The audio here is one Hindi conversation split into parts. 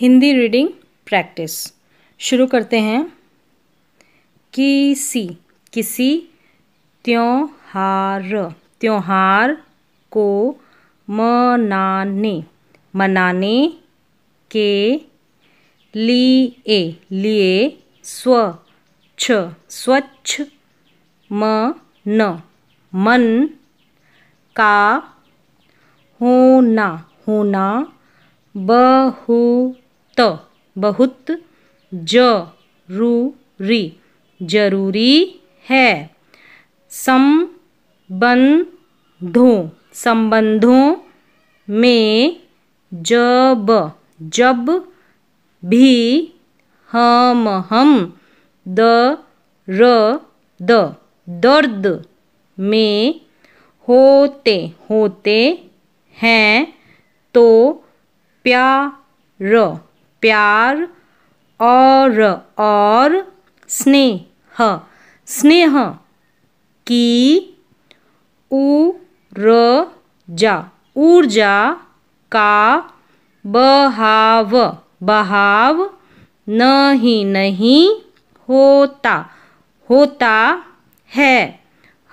हिंदी रीडिंग प्रैक्टिस शुरू करते हैं किसी किसी त्योहार त्योहार को मनाने मनाने के लिए लिए स्वच्छ स्वच्छ मन मन का होना होना बहु त बहुत जरूरी जरूरी है संबंधों संबंधों में जब जब भी हम हम द र द दर्द में होते होते हैं तो प्यार प्यार और और स्नेह स्नेह की ऊर्जा ऊर्जा का बहाव बहाव नहीं नहीं होता होता है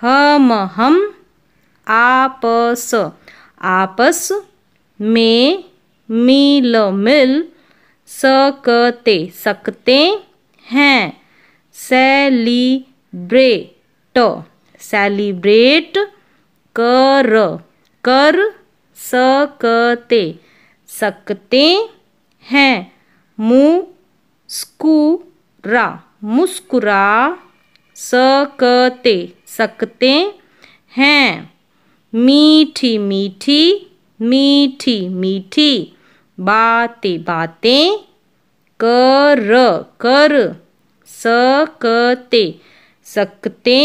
हम हम आपस आपस में मिल मिल सकते सकते हैं सेलिब्रेट सेलिब्रेट कर कर सकते सकते हैं मुस्कुरा मुस्कुरा सकते सकते हैं मीठी मीठी मीठी मीठी बातें बातें कर कर सकते सकते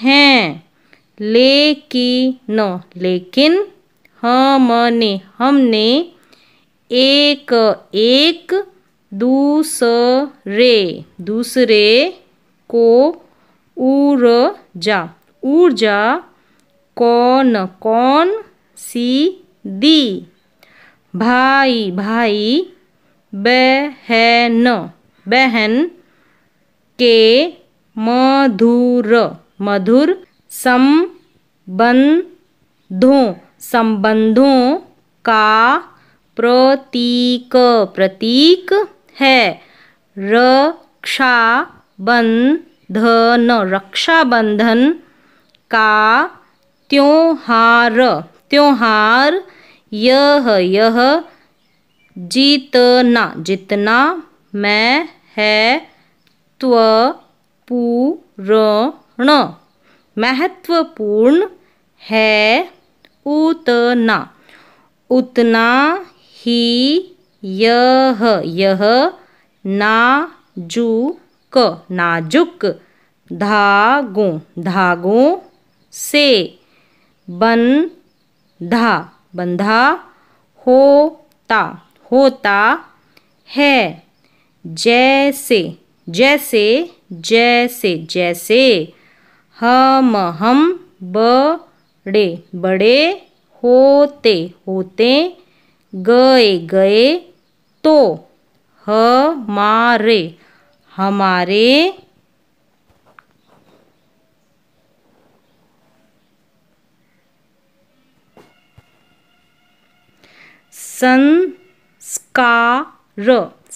हैं लेकिन लेकिन हमने हमने एक एक दूसरे दूसरे को ऊर्जा ऊर्जा कौन कौन सी दी भाई भाई बहन बहन के मधुर मधुर संबंधों संबंधों का प्रतीक प्रतीक है रक्षा बंधन रक्षाबंधन का त्योहार त्योहार यह यह जीतना जितना मैं है त्व पूर्ण महत्वपूर्ण है उतना उतना ही यह यह नाजुक नाजुक धागों धागों से बन धा बंधा होता होता है जैसे जैसे जैसे जैसे हम हम बड़े बड़े होते होते गए गए तो हमारे हमारे संस्कार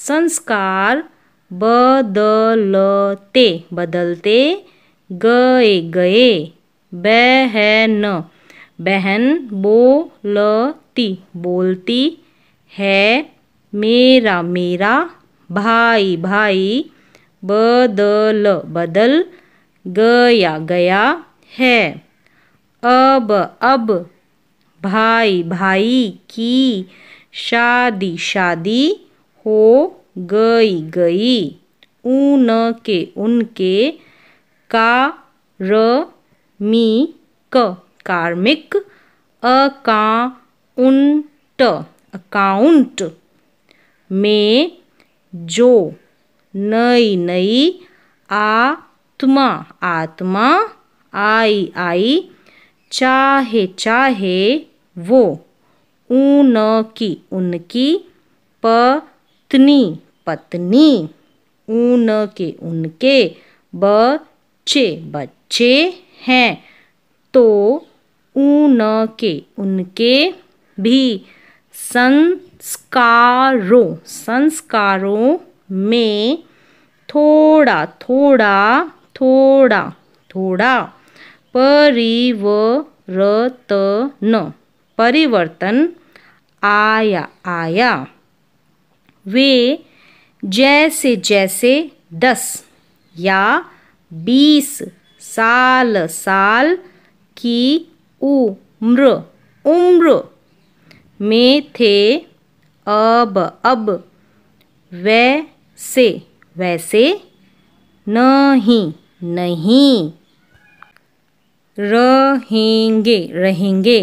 संस्कार बदलते बदलते गए गए बहन बहन बोलती बोलती है मेरा मेरा भाई भाई बदल बदल गया गया है अब अब भाई भाई की शादी शादी हो गई गई ऊन के उनके का र मी क कार्मिक अकाउंट अकाउंट में जो नई नई आत्मा आत्मा आई आई चाहे चाहे वो ऊन की उनकी पत्नी पत्नी ऊन के उनके बच्चे बच्चे हैं तो ऊन के उनके भी संस्कारों संस्कारों में थोड़ा थोड़ा थोड़ा थोड़ा परिवर्तन परिवर्तन आया आया वे जैसे जैसे दस या बीस साल साल की उम्र उम्र में थे अब अब वैसे वैसे नहीं नहीं रहेंगे रहेंगे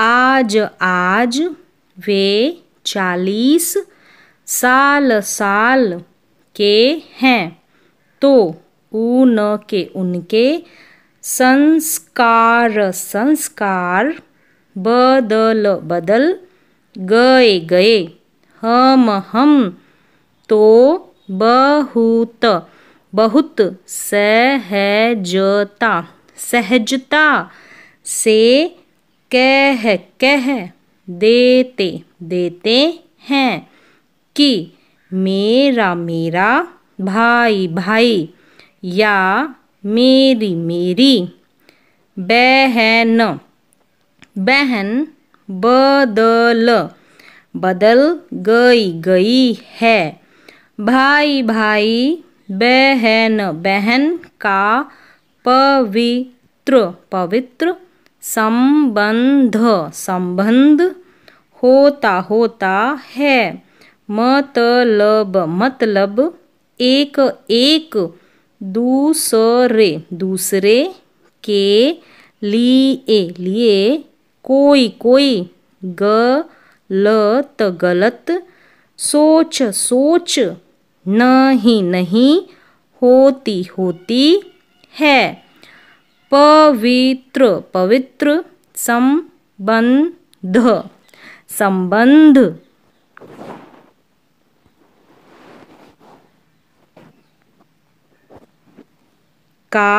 आज आज वे चालीस साल साल के हैं तो ऊन के उनके संस्कार संस्कार बदल बदल गए गए हम हम तो बहुत बहुत सहजता सहजता से कह कह देते देते हैं कि मेरा मेरा भाई भाई या मेरी मेरी बहन बहन बदल बदल गई गई है भाई भाई बहन बहन का पवित्र पवित्र संबंध संबंध होता होता है मतलब मतलब एक एक दूसरे दूसरे के लिए लिए कोई कोई गलत गलत सोच सोच नहीं नहीं होती होती है पवित्र पवित्र संबंध संबंध का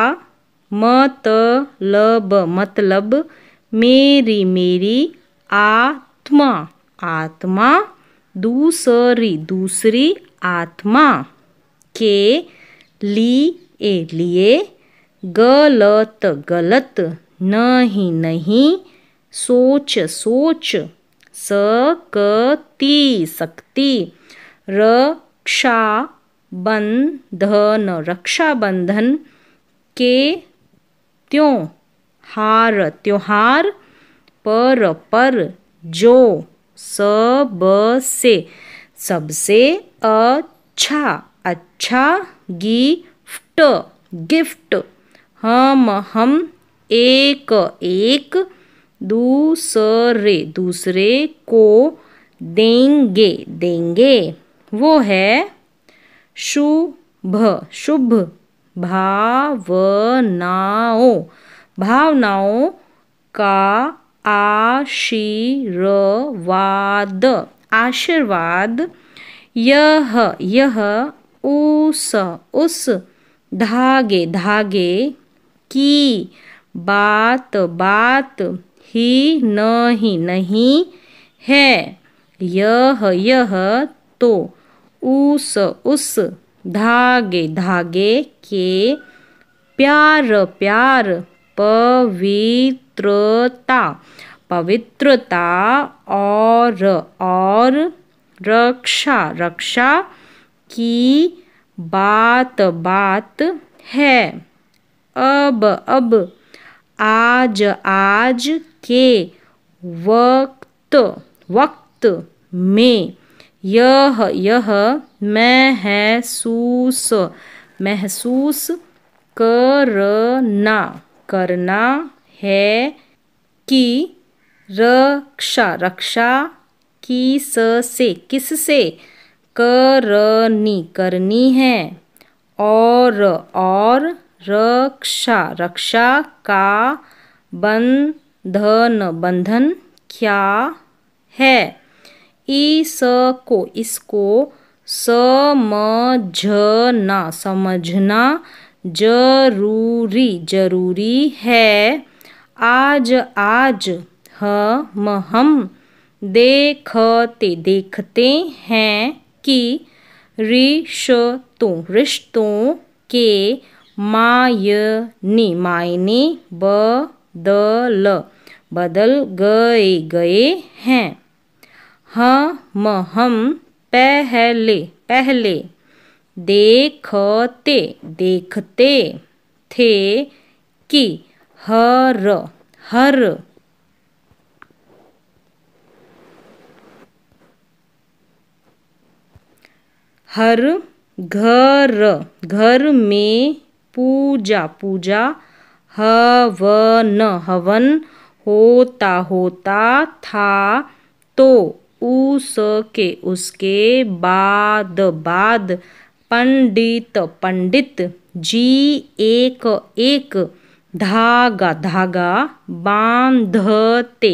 मतलब मतलब मेरी मेरी आत्मा आत्मा दूसरी दूसरी आत्मा के लिए लिए गलत गलत नहीं नहीं सोच सोच सकती सकती रक्षा बंधन रक्षाबंधन के त्यों हार त्योहार पर पर जो सबसे सबसे अच्छा अच्छा गिफ्ट गिफ्ट हम हम एक एक दूसरे दूसरे को देंगे देंगे वो है शुभ शुभ भावनाओं भावनाओं का आशीर्वाद आशीर्वाद यह यह उस उस धागे धागे की बात बात ही नहीं नहीं है यह यह तो उस उस धागे धागे के प्यार प्यार पवित्रता पवित्रता और और रक्षा रक्षा की बात बात है अब अब आज आज के वक्त वक्त में यह यह महसूस महसूस करना करना है कि रक्षा रक्षा किस से किससे करनी करनी है और और रक्षा रक्षा का बंधन बंधन क्या है को इसको समझना समझना जरूरी जरूरी है आज आज हम हम देखते देखते हैं कि रिश्तों रिश्तों के मायनी मायने बदल बदल गए गए हैं हाँ, हम हम पहले पहले देखते देखते थे कि हर हर हर घर घर में पूजा पूजा हवन हवन होता होता था तो उसके उसके बाद बाद पंडित पंडित जी एक एक धागा धागा बांधते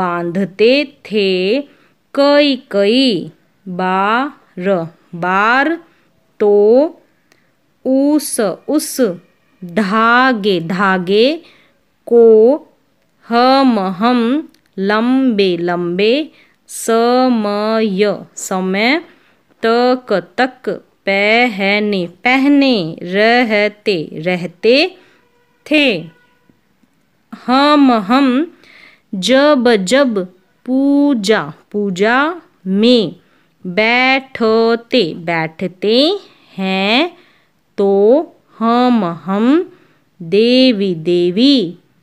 बांधते थे कई कई बार बार तो उस उस धागे धागे को हम हम लंबे लंबे समय समय तक तक पहने पहने रहते रहते थे हम हम जब जब पूजा पूजा में बैठते बैठते हैं तो हम हम देवी देवी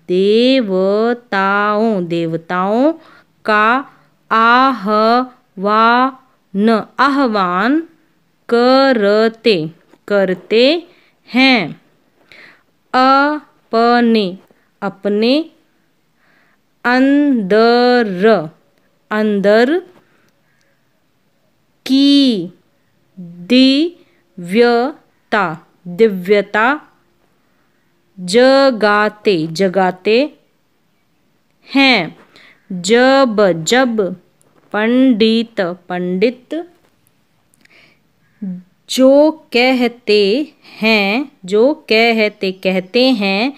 देवताओं देवताओं का आह वा न आह्वान करते करते हैं अपने अपने अंदर अंदर की दिव्य दिव्यता दिव्यता जगाते जगाते हैं जब जब पंडित पंडित जो कहते हैं जो कहते कहते हैं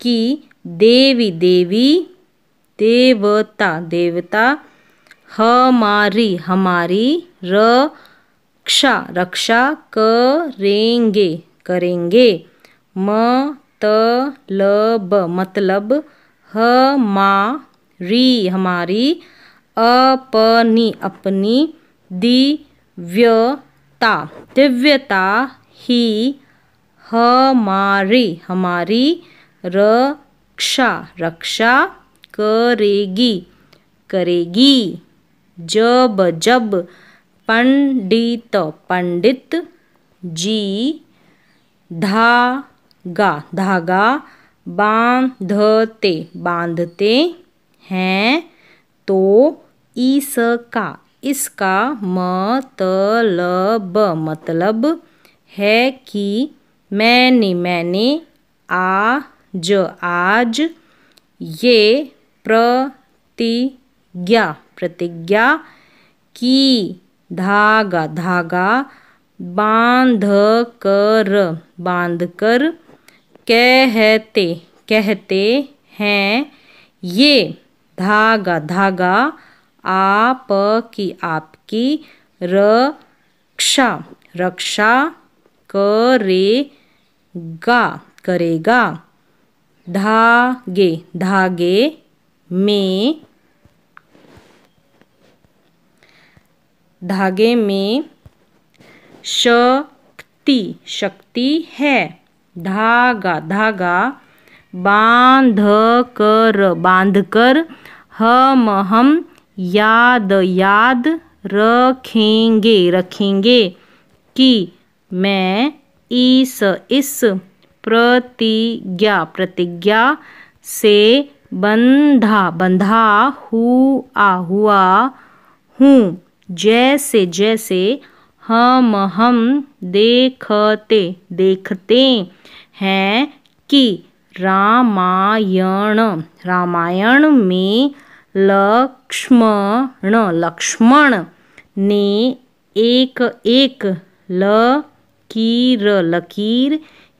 कि देवी देवी देवता देवता हमारी हमारी र रक्षा रक्षा करेंगे करेंगे मतलब मतलब री हमारी अपनी अपनी दिव्यता दिव्यता ही हमारी हमारी रक्षा रक्षा करेगी करेगी जब जब पंडित पंडित जी धागा धागा बांधते बांधते हैं तो इसका इसका मतलब मतलब है कि मैंने मैंने आज आज ये प्रतिज्ञा प्रतिज्ञा की धागा धागा बांध कर बांध कर कहते कहते हैं ये धागा धागा आप की आपकी रक्षा रक्षा करेगा करेगा धागे धागे में धागे में शक्ति शक्ति है धागा धागा बांध कर बांध कर हम हम याद याद रखेंगे रखेंगे कि मैं इस इस प्रतिज्ञा प्रतिज्ञा से बंधा बंधा हुआ हुआ हूँ जैसे जैसे हम हम देखते देखते हैं कि रामायण रामायण में लक्ष्मण लक्ष्मण ने एक एक लकीर लकीर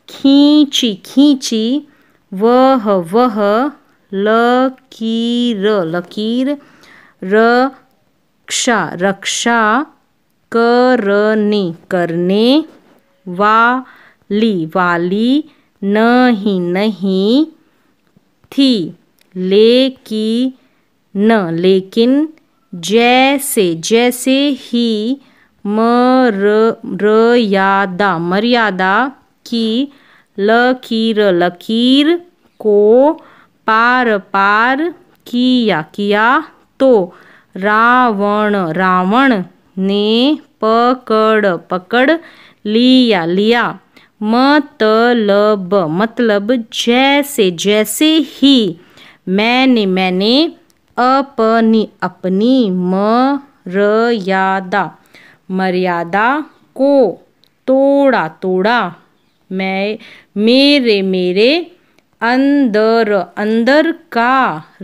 खींची खींची वह वह लकीर लकीर र रक्षा रक्षा करने करने वाली वाली नहीं नहीं थी लेकिन न लेकिन जैसे जैसे ही मर मर्यादा मर्यादा की लकीर लकीर को पार पार किया किया तो रावण रावण ने पकड़ पकड़ लिया लिया मतलब मतलब जैसे जैसे ही मैंने मैंने अपनी अपनी मर्यादा मर्यादा को तोड़ा तोड़ा मैं मेरे मेरे अंदर अंदर का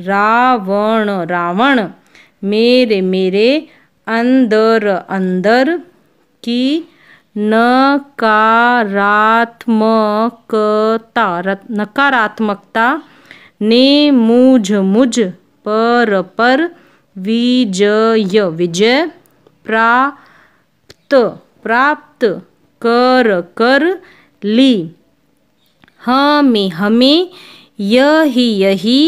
रावण रावण मेरे मेरे अंदर अंदर की नकारात्मकता नकारात्मकता ने मुझ मुझ पर पर विजय विजय प्राप्त प्राप्त कर कर ली हमें हाँ, हमें यही यही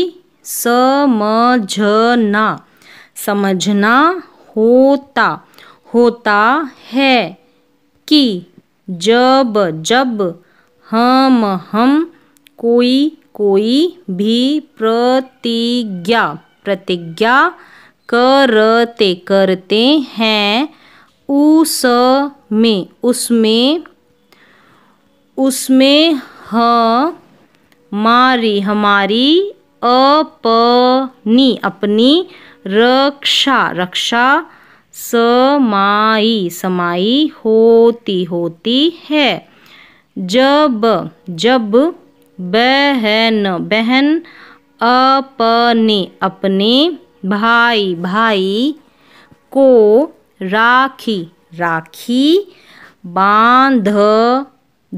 समझना समझना होता होता है कि जब जब हम हम कोई कोई भी प्रतिज्ञा प्रतिज्ञा करते करते हैं उस में उसमें उसमें हमारी हमारी अपनी अपनी रक्षा रक्षा समाई समाई होती होती है जब जब बहन बहन अपने अपने भाई भाई को राखी राखी बांध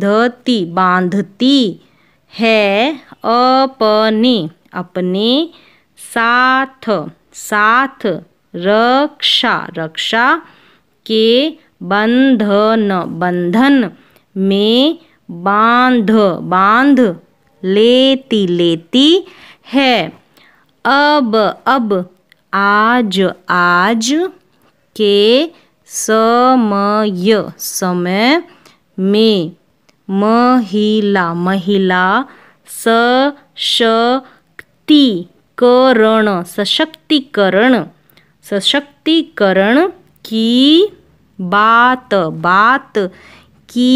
धती बांधती है अपने अपने साथ साथ रक्षा रक्षा के बंधन बंधन में बांध बांध लेती लेती है अब अब आज आज के समय समय में महिला महिला सशक्ति करण सशक्तिकरण सशक्तिकरण की बात बात की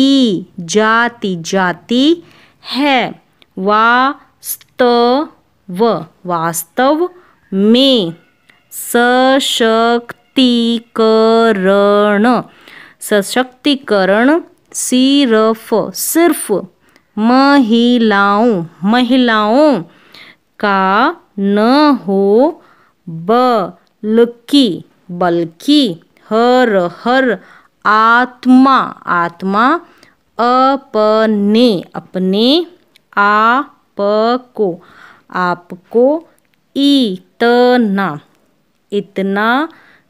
जाति जाति है वास्तव वास्तव में सशक्तिकरण सशक्तिकरण सिर्फ सिर्फ महिलाओं महिलाओं का न हो लकी बल्कि हर हर आत्मा आत्मा अपने अपने को आपको इतना इतना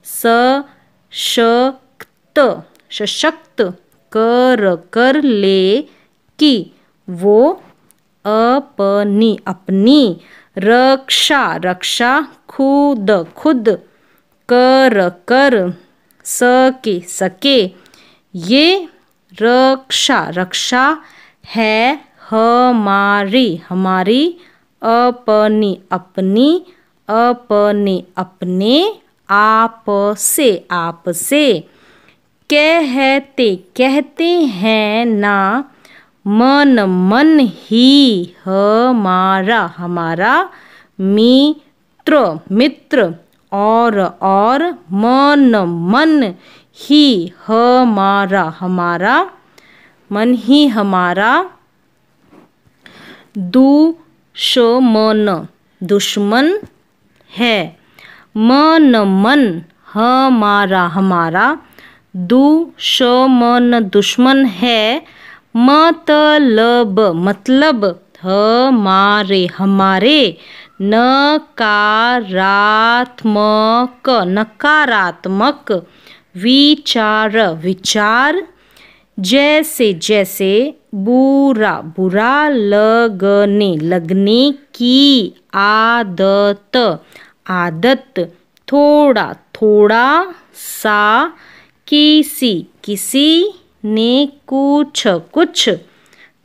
सशक्त सशक्त कर कर ले कि वो अपनी अपनी रक्षा रक्षा खुद खुद कर कर सके सके ये रक्षा रक्षा है हमारी हमारी अपनी अपनी अपने अपने आप से आप से कहते कहते हैं ना मन मन ही हमारा हमारा मित्र मित्र और और मन मन ही हमारा हमारा मन ही हमारा दुश्मन दुश्मन है मन मन हमारा हमारा दुश्मन दुश्मन है मतलब मतलब हमारे हमारे नकारात्मक नकारात्मक विचार विचार जैसे जैसे बुरा बुरा लगने लगने की आदत आदत थोड़ा थोड़ा सा किसी किसी ने कुछ कुछ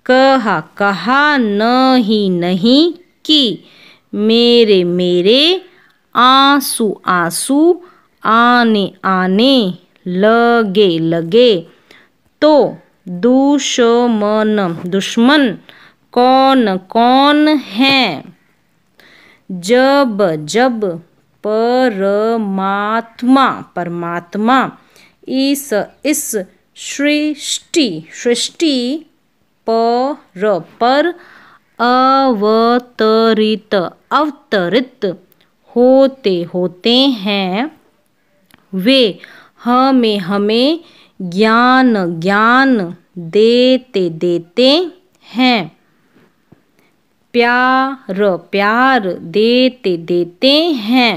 कहा कहा नहीं नहीं कि मेरे मेरे आंसू आंसू आने आने लगे लगे तो दुश्मन दुश्मन कौन कौन है जब जब परमात्मा परमात्मा इस इस सृष्टि सृष्टि पर पर अवतरित अवतरित होते होते हैं वे हमें हमें ज्ञान ज्ञान देते देते हैं प्यार प्यार देते देते हैं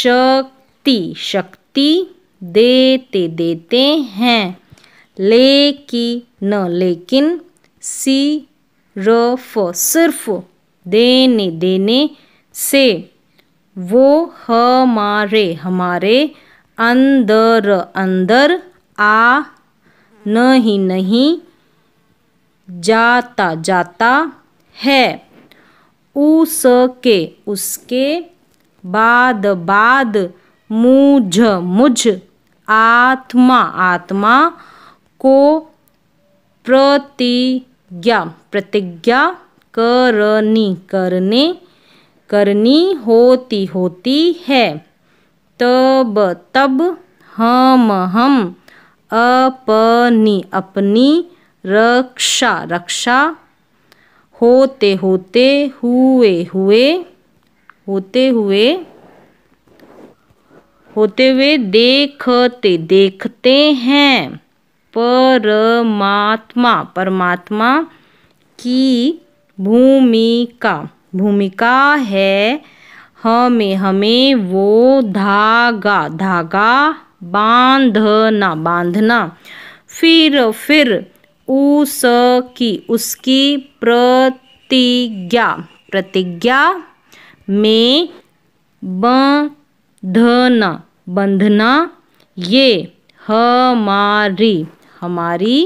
शक्ति शक्ति देते देते हैं लेकिन लेकिन सी रफ सिर्फ देने देने से वो हमारे हमारे अंदर अंदर आ नहीं नहीं जाता जाता है उसके उसके बाद बाद मुझ मुझ आत्मा आत्मा को प्रतिज्ञा प्रतिज्ञा करनी करने करनी होती होती है तब तब हम हम अपनी अपनी रक्षा रक्षा होते होते हुए हुए होते हुए होते हुए देखते देखते हैं परमात्मा परमात्मा की भूमिका भूमिका है हमें हमें वो धागा धागा बांधना बांधना फिर फिर उसकी उसकी प्रतिज्ञा प्रतिज्ञा में बंधना बंधना ये हमारी हमारी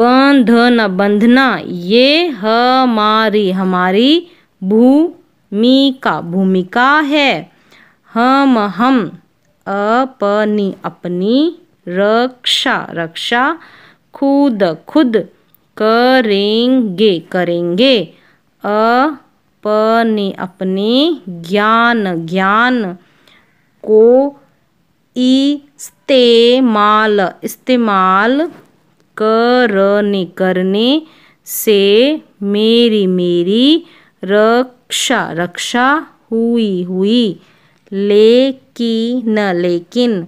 बंधना बंधना ये हमारी हमारी भूमिका भूमिका है हम हम अपनी अपनी रक्षा रक्षा खुद खुद करेंगे करेंगे अपने अपने ज्ञान ज्ञान को इस इस्तेमाल इस्तेमाल करने करने से मेरी मेरी रक्षा रक्षा हुई हुई लेकिन लेकिन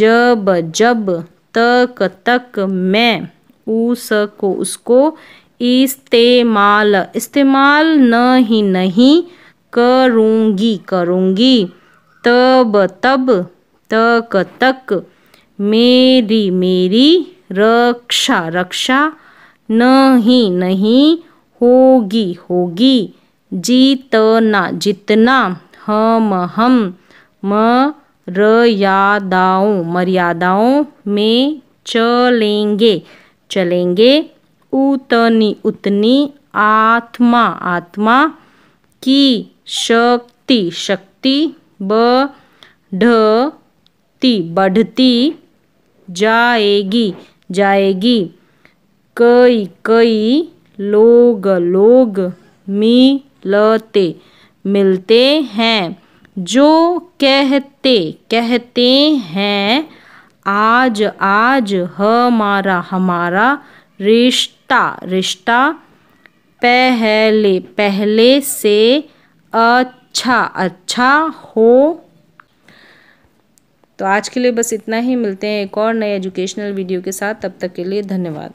जब जब तक तक मैं उसको उसको इस्तेमाल इस्तेमाल नहीं नहीं करूँगी करूँगी तब तब तक तक मेरी मेरी रक्षा रक्षा नहीं नहीं होगी होगी जीतना जितना हम हम मर्यादाओं मर्यादाओं में चलेंगे चलेंगे उतनी उतनी आत्मा आत्मा की शक्ति शक्ति बढ़ बढ़ती बढ़ती जाएगी जाएगी कई कई लोग लोग मिलते मिलते हैं जो कहते कहते हैं आज आज हमारा हमारा रिश्ता रिश्ता पहले पहले से अच्छा अच्छा हो तो आज के लिए बस इतना ही मिलते हैं एक और नए एजुकेशनल वीडियो के साथ तब तक के लिए धन्यवाद